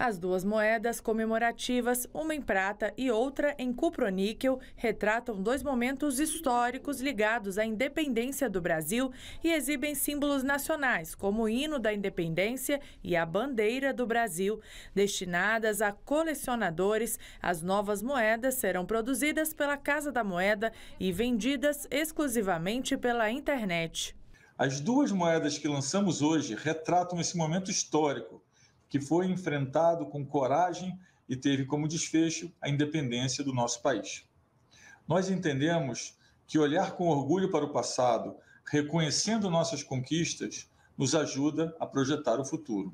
As duas moedas comemorativas, uma em prata e outra em cuproníquel, retratam dois momentos históricos ligados à independência do Brasil e exibem símbolos nacionais, como o hino da independência e a bandeira do Brasil. Destinadas a colecionadores, as novas moedas serão produzidas pela Casa da Moeda e vendidas exclusivamente pela internet. As duas moedas que lançamos hoje retratam esse momento histórico que foi enfrentado com coragem e teve como desfecho a independência do nosso país. Nós entendemos que olhar com orgulho para o passado, reconhecendo nossas conquistas, nos ajuda a projetar o futuro.